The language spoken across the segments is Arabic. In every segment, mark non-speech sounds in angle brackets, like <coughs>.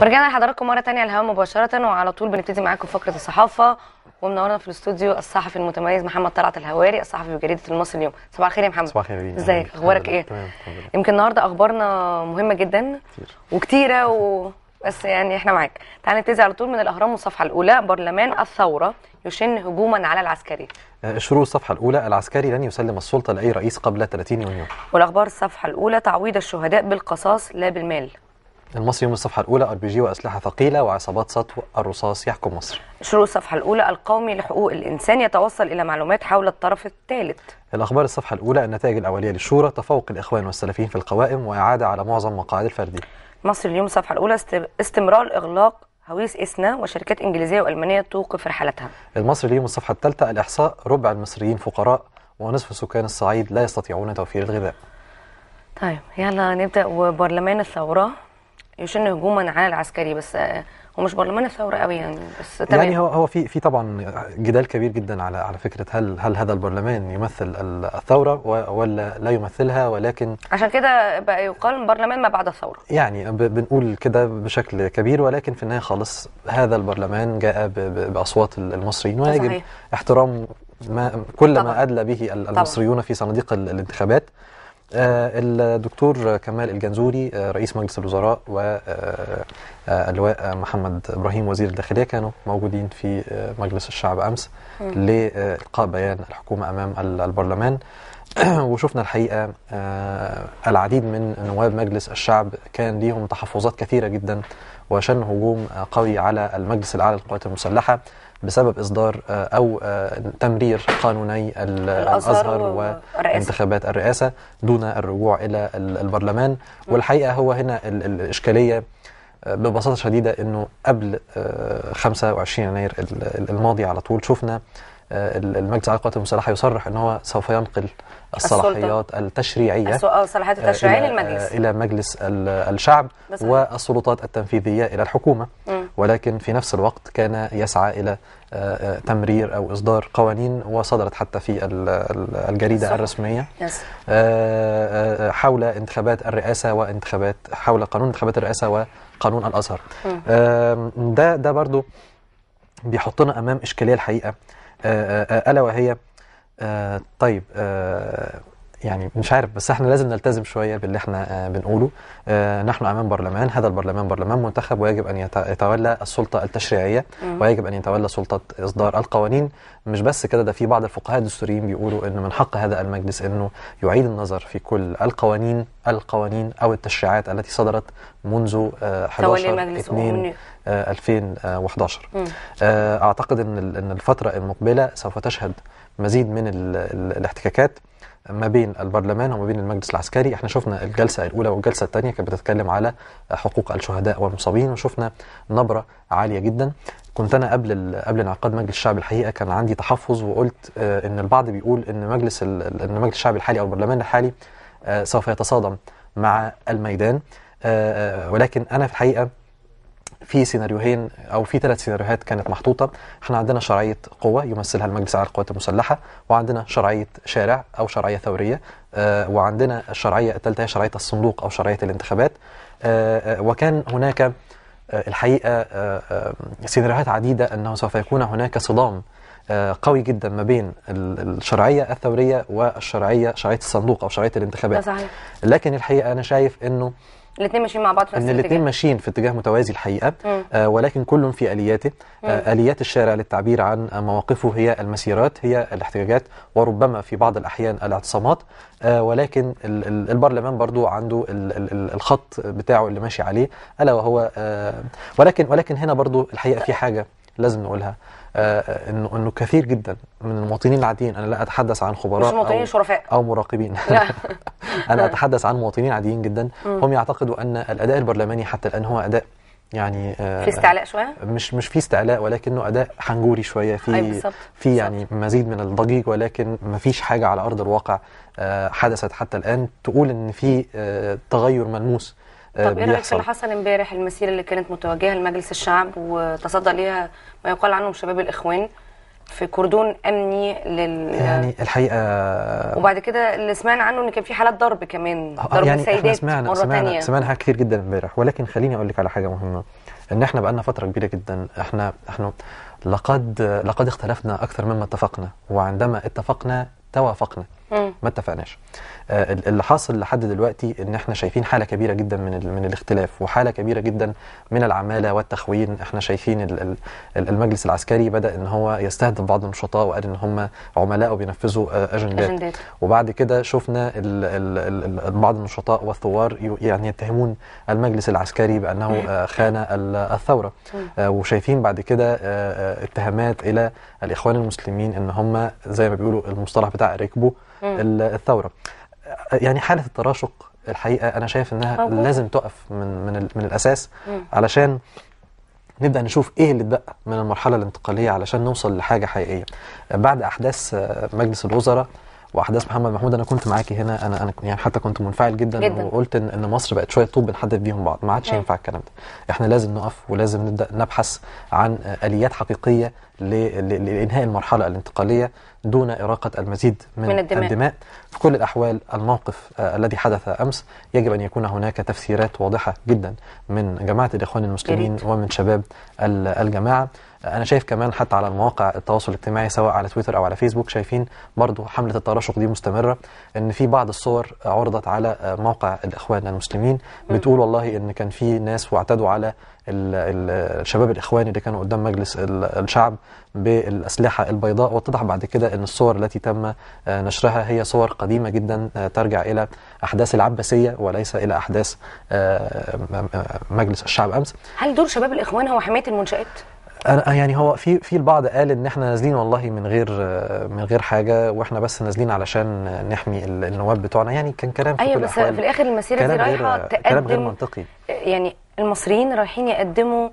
ورجعنا لحضراتكم مره ثانيه على الهواء مباشره وعلى طول بنبتدي معاكم فقره الصحافه ومنورنا في الاستوديو الصحفي المتميز محمد طلعت الهواري الصحفي بجريده المصري اليوم صباح الخير يا محمد صباح الخير ازيك اخبارك ايه يمكن النهارده اخبارنا مهمه جدا كتير. وكتيره و... بس يعني احنا معاك تعال نبتدي على طول من الاهرام والصفحه الاولى برلمان الثوره يشن هجوما على العسكري آه، شروع الصفحه الاولى العسكري لن يسلم السلطه لاي رئيس قبل 30 يونيو والاخبار الصفحه الاولى تعويض الشهداء بالقصاص لا بالمال المصري يوم الصفحة الأولى ار بي جي وأسلحة ثقيلة وعصابات سطو الرصاص يحكم مصر. شروط الصفحة الأولى القومي لحقوق الإنسان يتوصل إلى معلومات حول الطرف الثالث. الأخبار الصفحة الأولى النتائج الأولية للشورى تفوق الإخوان والسلفيين في القوائم وإعادة على معظم مقاعد الفردي. مصر اليوم الصفحة الأولى استمرار إغلاق هويس إسنا وشركات إنجليزية وألمانية توقف رحلتها. المصري اليوم الصفحة الثالثة الإحصاء ربع المصريين فقراء ونصف سكان الصعيد لا يستطيعون توفير الغذاء. طيب يلا نبدأ وبرلمان الثورة يشن هجوما على العسكري بس آه، هو مش برلمان الثوره قوي يعني بس تمام يعني هو هو في في طبعا جدال كبير جدا على على فكره هل هل هذا البرلمان يمثل الثوره ولا لا يمثلها ولكن عشان كده بقى يقال برلمان ما بعد الثوره يعني بنقول كده بشكل كبير ولكن في النهايه خالص هذا البرلمان جاء باصوات المصريين ويجب احترام ما كل طبعا. ما ادلى به المصريون طبعا. في صناديق الانتخابات آه، الدكتور كمال الجنزوري آه، رئيس مجلس الوزراء واللواء آه، محمد ابراهيم وزير الداخليه كانوا موجودين في مجلس الشعب امس لالقاء بيان الحكومه امام البرلمان <clears throat> وشفنا الحقيقه العديد من نواب مجلس الشعب كان ليهم تحفظات كثيره جدا وشن هجوم قوي على المجلس الاعلى للقوات المسلحه بسبب إصدار آه، أو آه، تمرير قانوني الأزهر وانتخابات الرئاسة دون الرجوع إلى البرلمان والحقيقة هو هنا الإشكالية آه، ببساطة شديدة أنه قبل 25 يناير الماضي على طول شفنا المجلس على القوات المسلحه يصرح ان هو سوف ينقل الصلاحيات التشريعيه الصلاحيات التشريعيه للمجلس الى مجلس الشعب والسلطات التنفيذيه الى الحكومه م. ولكن في نفس الوقت كان يسعى الى آه، آه، تمرير او اصدار قوانين وصدرت حتى في الجريده صح. الرسميه آه، حول انتخابات الرئاسه وانتخابات حول قانون انتخابات الرئاسه وقانون الازهر ده ده برضو بيحطنا امام اشكاليه الحقيقه الا وهي طيب يعني مش عارف بس احنا لازم نلتزم شويه باللي احنا آه، بنقوله آه، نحن امام برلمان هذا البرلمان برلمان منتخب ويجب ان يتولى السلطه التشريعيه ويجب ان يتولى سلطه اصدار القوانين مش بس كده ده في بعض الفقهاء الدستوريين بيقولوا ان من حق هذا المجلس انه يعيد النظر في كل القوانين القوانين او التشريعات التي صدرت منذ 11 2 2011 اعتقد ان الفتره المقبله سوف تشهد مزيد من الاحتكاكات ما بين البرلمان وما بين المجلس العسكري احنا شفنا الجلسة الأولى والجلسة الثانية كانت بتتكلم على حقوق الشهداء والمصابين وشفنا نبرة عالية جدا كنت انا قبل قبل انعقاد مجلس الشعب الحقيقه كان عندي تحفظ وقلت آه، ان البعض بيقول ان مجلس ان مجلس الشعب الحالي او البرلمان الحالي آه، سوف يتصادم مع الميدان آه، ولكن انا في الحقيقه في سيناريوهين او في ثلاث سيناريوهات كانت محطوطه احنا عندنا شرعيه قوه يمثلها المجلس على للقوات المسلحه وعندنا شرعيه شارع او شرعيه ثوريه آه وعندنا الشرعيه الثالثه هي شرعيه الصندوق او شرعيه الانتخابات آه, آه، وكان هناك آه، الحقيقه آه، سيناريوهات عديده انه سوف يكون هناك صدام قوي جدا ما بين الشرعيه الثوريه والشرعيه شرعيه الصندوق او شرعيه الانتخابات لكن الحقيقه انا شايف انه الاثنين ماشيين مع بعض في نفس الاتجاه ان الاثنين ماشيين في اتجاه متوازي الحقيقه آه ولكن كل في الياته آه اليات الشارع للتعبير عن مواقفه هي المسيرات هي الاحتجاجات وربما في بعض الاحيان الاعتصامات آه ولكن ال ال البرلمان برضو عنده ال ال الخط بتاعه اللي ماشي عليه الا وهو آه ولكن ولكن هنا برضو الحقيقه في حاجه لازم نقولها آه، آه، انه انه كثير جدا من المواطنين العاديين انا لا اتحدث عن خبراء مش مواطنين شرفاء او مراقبين لا <laughs> <laughs> انا اتحدث عن مواطنين عاديين جدا هم يعتقدوا ان الاداء البرلماني حتى الان هو اداء يعني آه، في استعلاء شويه مش مش في استعلاء ولكنه اداء حنجوري شويه في أيوة، في يعني مزيد من الضجيج ولكن ما فيش حاجه على ارض الواقع حدثت حتى الان تقول ان في تغير ملموس آه، طب ايه رايك في اللي حصل امبارح المسيره اللي كانت متوجهه لمجلس الشعب وتصدى ليها ما يقال عنهم شباب الاخوان في كردون امني لل يعني الحقيقه وبعد كده اللي سمعنا عنه ان كان في حالات ضرب كمان آه، ضرب يعني سيدات سمعنا مره سمعنا تانية سمعنا حاجات كتير جدا امبارح ولكن خليني اقول لك على حاجه مهمه ان احنا بقالنا فتره كبيره جدا احنا احنا لقد لقد اختلفنا اكثر مما اتفقنا وعندما اتفقنا توافقنا ما اتفقناش آه، اللي حاصل لحد دلوقتي ان احنا شايفين حاله كبيره جدا من من الاختلاف وحاله كبيره جدا من العماله والتخوين احنا شايفين المجلس العسكري بدا ان هو يستهدف بعض النشطاء وقال ان هم عملاء وبينفذوا آه، اجندات وبعد كده شفنا بعض النشطاء والثوار يعني يتهمون المجلس العسكري بانه آه، خان الثوره وشايفين بعد كده اتهامات الى الاخوان المسلمين ان هم زي ما بيقولوا المصطلح بتاع ركبوا الثوره يعني حاله التراشق الحقيقه انا شايف انها أوه. لازم تقف من من من الاساس مم. علشان نبدا نشوف ايه اللي اتبقى من المرحله الانتقاليه علشان نوصل لحاجه حقيقيه بعد احداث مجلس الوزراء واحداث محمد محمود انا كنت معاكي هنا انا انا يعني حتى كنت منفعل جدا, جداً. وقلت ان, إن مصر بقت شويه طوب بنحدد بيهم بعض ما عادش ينفع الكلام ده احنا لازم نقف ولازم نبدا نبحث عن اليات حقيقيه لإنهاء المرحلة الانتقالية دون إراقة المزيد من, من الدماء. الدماء في كل الأحوال الموقف آه الذي حدث أمس يجب أن يكون هناك تفسيرات واضحة جدا من جماعة الإخوان المسلمين جريد. ومن شباب الجماعة انا شايف كمان حتى على مواقع التواصل الاجتماعي سواء على تويتر او على فيسبوك شايفين برضو حمله الترشق دي مستمره ان في بعض الصور عرضت على آه، موقع الاخوان المسلمين بتقول والله ان كان في ناس واعتدوا على الشباب الاخواني اللي كانوا قدام مجلس الشعب بالاسلحه البيضاء واتضح بعد كده ان الصور التي تم آه، نشرها هي صور قديمه جدا آه، ترجع الى احداث العباسيه وليس الى احداث آه، مجلس الشعب امس هل دور شباب الاخوان هو حمايه المنشات انا يعني هو في في البعض قال ان احنا نازلين والله من غير من غير حاجه واحنا بس نازلين علشان نحمي النواب بتوعنا يعني كان كلام في ايوه كل بس الأحوال. في الاخر المسيره دي رايحه تقدم كلام غير منطقي يعني المصريين رايحين يقدموا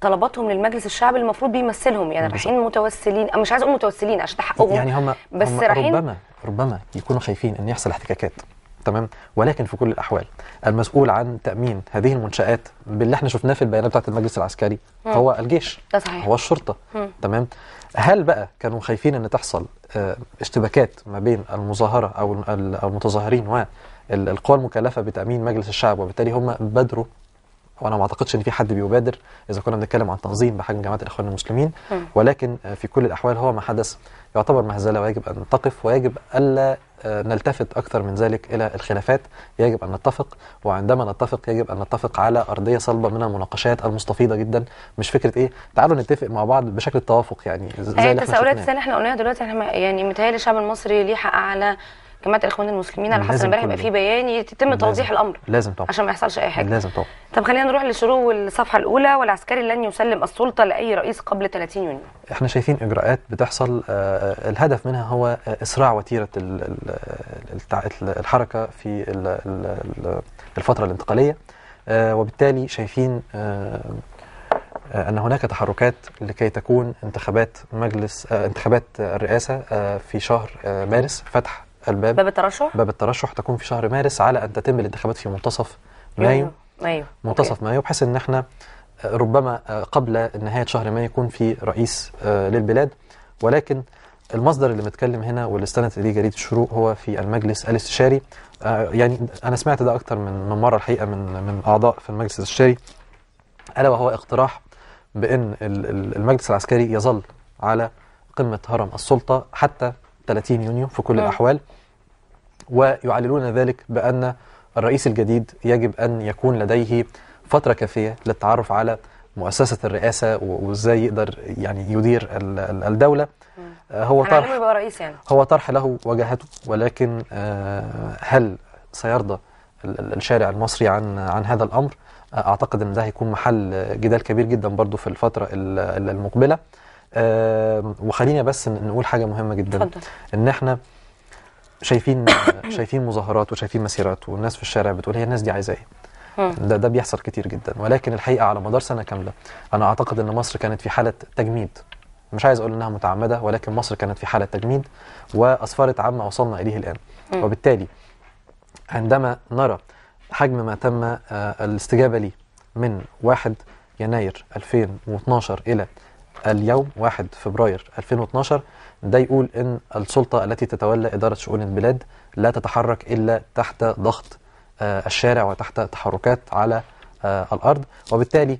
طلباتهم للمجلس الشعب المفروض بيمثلهم يعني رايحين متوسلين مش عايز اقول متوسلين عشان ده حقهم يعني هم بس هم رايحين ربما ربما يكونوا خايفين ان يحصل احتكاكات تمام ولكن في كل الاحوال المسؤول عن تامين هذه المنشات باللي احنا شفناه في البيانات بتاعه المجلس العسكري مم. هو الجيش ده صحيح. هو الشرطه مم. تمام هل بقى كانوا خايفين ان تحصل آه، اشتباكات ما بين المظاهره او المتظاهرين والقوى المكلفه بتامين مجلس الشعب وبالتالي هم بدروا وانا ما اعتقدش ان في حد بيبادر اذا كنا بنتكلم عن تنظيم بحجم جماعه الاخوان المسلمين ولكن في كل الاحوال هو ما حدث يعتبر مهزله ويجب ان نتقف ويجب الا آه، نلتفت اكثر من ذلك الى الخلافات يجب ان نتفق وعندما نتفق يجب ان نتفق على ارضيه صلبه من المناقشات المستفيضه جدا مش فكره ايه تعالوا نتفق مع بعض بشكل التوافق يعني زي آية التساؤلات اللي احنا قلناها دلوقتي احنا يعني متهيألي الشعب المصري ليه حق على جماعه الاخوان المسلمين على حسب امبارح يبقى في بيان يتم توضيح الامر لازم طبعا عشان ما يحصلش اي حاجه لازم طبعا طب خلينا نروح لشروع الصفحه الاولى والعسكري لن يسلم السلطه لاي رئيس قبل 30 يونيو احنا شايفين اجراءات بتحصل آه، آه، الهدف منها هو آه، اسراع وتيره الحركه في الفتره الانتقاليه وبالتالي شايفين أن هناك تحركات لكي تكون انتخابات مجلس انتخابات الرئاسة في شهر مارس فتح الباب باب الترشح باب الترشح تكون في شهر مارس على ان تتم الانتخابات في منتصف مايو مايو منتصف مايو بحيث ان احنا آه، ربما آه، قبل نهايه شهر مايو يكون في رئيس آه، للبلاد ولكن المصدر اللي متكلم هنا واللي استندت اليه جريده الشروق هو في المجلس الاستشاري يعني انا سمعت ده اكتر من من مره الحقيقه من من اعضاء في المجلس الاستشاري الا وهو اقتراح بان المجلس العسكري يظل على قمه هرم السلطه حتى 30 يونيو في كل آه. الأحوال ويعللون ذلك بأن الرئيس الجديد يجب أن يكون لديه فترة كافية للتعرف على مؤسسة الرئاسة وازاي يقدر يعني يدير الدولة آه، هو طرح يعني. هو طرح له وجهته ولكن آه، هل سيرضى الشارع المصري عن عن هذا الأمر أعتقد أن ده هيكون محل جدال كبير جدا برضه في الفترة المقبلة وخليني وخلينا بس نقول حاجه مهمه جدا فضل. ان احنا شايفين <coughs> شايفين مظاهرات وشايفين مسيرات والناس في الشارع بتقول هي الناس دي عايزه ايه ده ده بيحصل كتير جدا ولكن الحقيقه على مدار سنه كامله انا اعتقد ان مصر كانت في حاله تجميد مش عايز اقول انها متعمده ولكن مصر كانت في حاله تجميد واسفرت عما وصلنا اليه الان وبالتالي عندما نرى حجم ما تم آه، الاستجابه ليه من 1 يناير 2012 الى اليوم 1 فبراير 2012 ده يقول ان السلطه التي تتولى اداره شؤون البلاد لا تتحرك الا تحت ضغط آه، الشارع وتحت تحركات على آه، الارض وبالتالي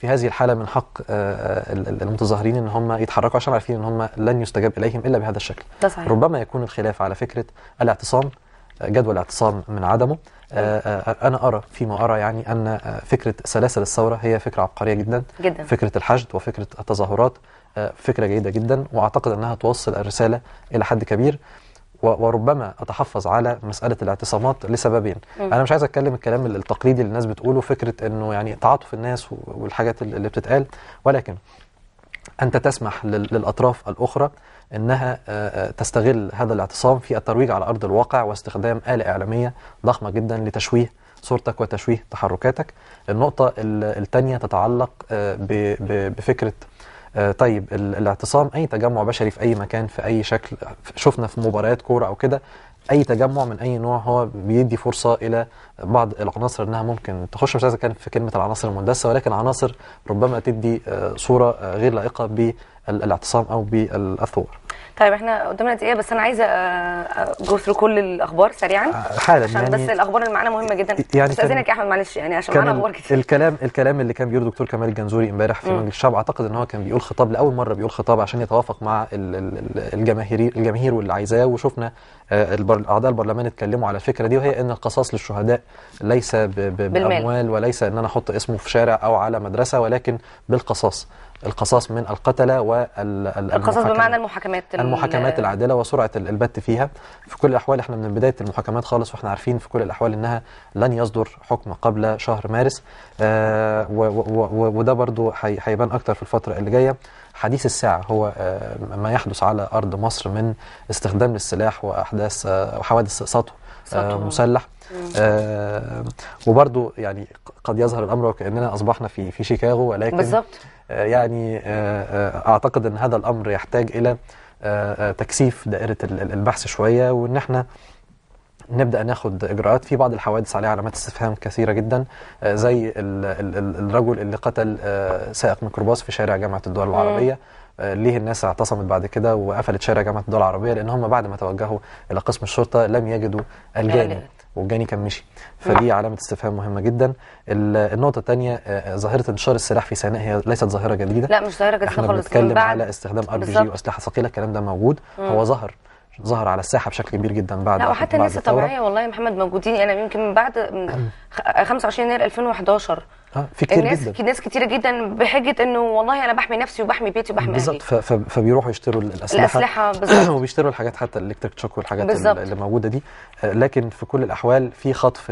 في هذه الحاله من حق آه، المتظاهرين ان هم يتحركوا عشان عارفين ان هم لن يستجاب اليهم الا بهذا الشكل ده صحيح. ربما يكون الخلاف على فكره الاعتصام جدول الاعتصام من عدمه آه، آه، أنا أرى فيما أرى يعني أن آه، فكرة سلاسل الثورة هي فكرة عبقرية جدا, جدا. فكرة الحشد وفكرة التظاهرات فكرة جيدة جدا وأعتقد أنها توصل الرسالة إلى حد كبير وربما اتحفظ على مساله الاعتصامات لسببين م. انا مش عايز اتكلم الكلام التقليدي اللي الناس بتقوله فكره انه يعني تعاطف الناس والحاجات اللي بتتقال ولكن انت تسمح للاطراف الاخرى أنها آه، آه، تستغل هذا الاعتصام في الترويج على أرض الواقع واستخدام آلة إعلامية ضخمة جدا لتشويه صورتك وتشويه تحركاتك النقطة الثانية تتعلق آه، بفكرة طيب الاعتصام أي تجمع بشري في أي مكان في أي شكل شفنا في مباريات كورة أو كده اي تجمع من اي نوع هو بيدي فرصه الى بعض العناصر انها ممكن تخش مش عايز اتكلم في كلمه العناصر المندسه ولكن عناصر ربما تدي صوره غير لائقه الاعتصام او بالثوار طيب احنا قدامنا دقيقه بس انا عايزه جو آه، ثرو آه، كل الاخبار سريعا آه، حالا عشان يعني بس الاخبار اللي معانا مهمه جدا يعني استاذنك يا احمد معلش يعني عشان معانا اخبار كتير الكلام الكلام اللي كان بيقوله دكتور كمال الجنزوري امبارح في مجلس الشعب اعتقد ان هو كان بيقول خطاب لاول مره بيقول خطاب عشان يتوافق مع الجماهير الجماهير واللي عايزاه وشفنا آه، اعضاء البرلمان اتكلموا على الفكره دي وهي ان القصاص للشهداء ليس باموال وليس ان انا احط اسمه في شارع او على مدرسه ولكن بالقصاص القصاص من القتلة والقصاص بمعنى المحاكمات المحاكمات العادلة وسرعة البت فيها في كل الأحوال احنا من بداية المحاكمات خالص واحنا عارفين في كل الأحوال انها لن يصدر حكم قبل شهر مارس آه وده برضو هيبان أكتر في الفترة اللي جاية حديث الساعة هو آه، ما يحدث على أرض مصر من استخدام للسلاح وأحداث آه، وحوادث سطو آه، مسلح وبرضو يعني قد يظهر الامر وكاننا اصبحنا في في شيكاغو ولكن بالظبط يعني اعتقد ان هذا الامر يحتاج الى تكثيف دائره البحث شويه وان احنا نبدا ناخد اجراءات في بعض الحوادث عليها علامات استفهام كثيره جدا آه، زي الرجل اللي قتل آه، سائق ميكروباص في شارع جامعه الدول العربيه آه، ليه الناس اعتصمت بعد كده وقفلت شارع جامعه الدول العربيه لان هم بعد ما توجهوا الى قسم الشرطه لم يجدوا الجاني والجاني كان مشي فدي علامه استفهام مهمه جدا النقطه الثانيه ظاهره انتشار السلاح في سيناء هي ليست ظاهره جديده لا مش ظاهره جديده خالص احنا بنتكلم على استخدام ار بي جي واسلحه ثقيله الكلام ده موجود هو ظهر ظهر على الساحه بشكل كبير جدا بعد لا وحتى الناس الطبيعيه والله يا محمد موجودين انا يعني يمكن من بعد 25 يناير 2011 اه في كتير الناس جدا ناس كتيره جدا بحجه انه والله انا بحمي نفسي وبحمي بيتي وبحمي بالظبط فبيروحوا يشتروا الاسلحه الاسلحه بالظبط <clears throat> وبيشتروا الحاجات حتى الالكتريك تشوك والحاجات بالزبط. اللي موجوده دي آه، لكن في كل الاحوال في خطف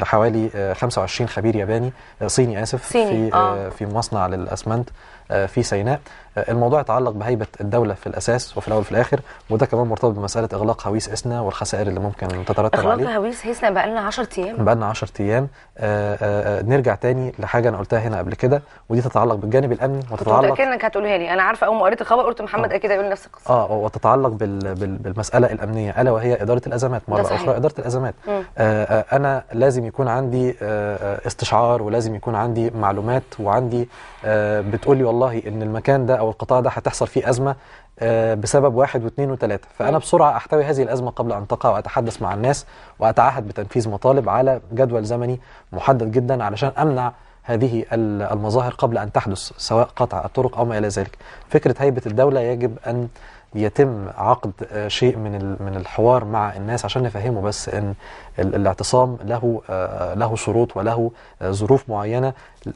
لحوالي 25 آه، خبير ياباني آه، صيني اسف صيني. في آه. في مصنع للاسمنت في سيناء الموضوع يتعلق بهيبه الدوله في الاساس وفي الاول وفي الاخر وده كمان مرتبط بمساله اغلاق هويس اسنا والخسائر اللي ممكن تترتب عليه اغلاق هويس اسنا بقى لنا 10 ايام بقى لنا 10 ايام آه، آه، آه، نرجع تاني لحاجه انا قلتها هنا قبل كده ودي تتعلق بالجانب الامني وتتعلق كنت انك هتقولها لي انا عارفه اول ما قريت الخبر قلت محمد اكيد هيقول نفس القصه اه وتتعلق بال... بال... بالمساله الامنيه الا وهي اداره الازمات مره اخرى اداره الازمات آه انا لازم يكون عندي آه استشعار ولازم يكون عندي معلومات وعندي آه والله ان المكان ده او القطاع ده هتحصل فيه ازمه آه، بسبب واحد واثنين وثلاثة فأنا أيوة. بسرعة أحتوي هذه الأزمة قبل أن تقع وأتحدث مع الناس وأتعهد بتنفيذ مطالب على جدول زمني محدد جدا علشان أمنع هذه المظاهر قبل أن تحدث سواء قطع الطرق أو ما إلى ذلك فكرة هيبة الدولة يجب أن يتم عقد آه، شيء من من الحوار مع الناس عشان نفهمه بس ان الاعتصام له آه، له شروط وله آه، ظروف معينه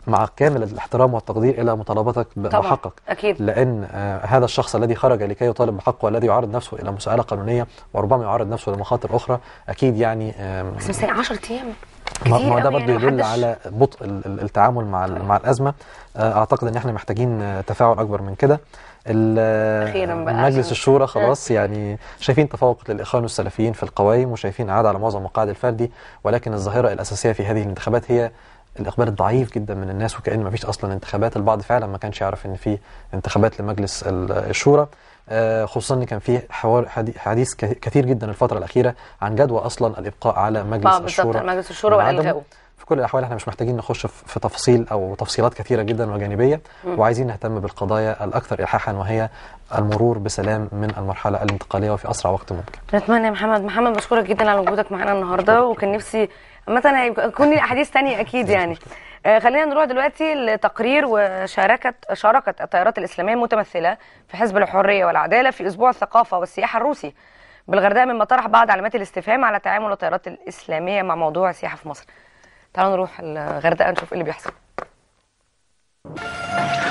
مع كامل الاحترام والتقدير الى مطالبتك بحقك أكيد. لان هذا الشخص الذي خرج لكي يطالب بحقه والذي يعرض نفسه الى مساءله قانونيه وربما يعرض نفسه لمخاطر اخرى اكيد يعني بس 10 يعني ايام ما هو ده برضه يعني يدل على بطء التعامل مع مع الازمه اعتقد ان احنا محتاجين تفاعل اكبر من كده مجلس الشورى آه. خلاص يعني شايفين تفوق للاخوان والسلفيين في القوائم وشايفين عاد على معظم مقاعد الفردي ولكن الظاهره الاساسيه في هذه الانتخابات هي الاقبال الضعيف جدا من الناس وكأن ما فيش اصلا انتخابات البعض فعلا ما كانش يعرف ان في انتخابات لمجلس الشورى آه، خصوصا ان كان في حوار حديث كثير جدا الفتره الاخيره عن جدوى اصلا الابقاء على مجلس آه، الشورى مجلس الشورى كل الأحوال احنا مش محتاجين نخش في تفاصيل أو تفصيلات كثيرة جدا وجانبية وعايزين نهتم بالقضايا الأكثر إلحاحا وهي المرور بسلام من المرحلة الانتقالية وفي أسرع وقت ممكن نتمنى يا محمد محمد بشكرك جدا على وجودك معانا النهاردة وكان نفسي مثلا هيكون أحاديث ثانيه أكيد يعني آه، خلينا نروح دلوقتي لتقرير وشاركت شاركت التيارات الإسلامية المتمثلة في حزب الحرية والعدالة في أسبوع الثقافة والسياحة الروسي بالغردقة مما طرح بعض علامات الاستفهام على تعامل التيارات الإسلامية مع موضوع السياحة في مصر تعالوا نروح الغردقه نشوف ايه اللي بيحصل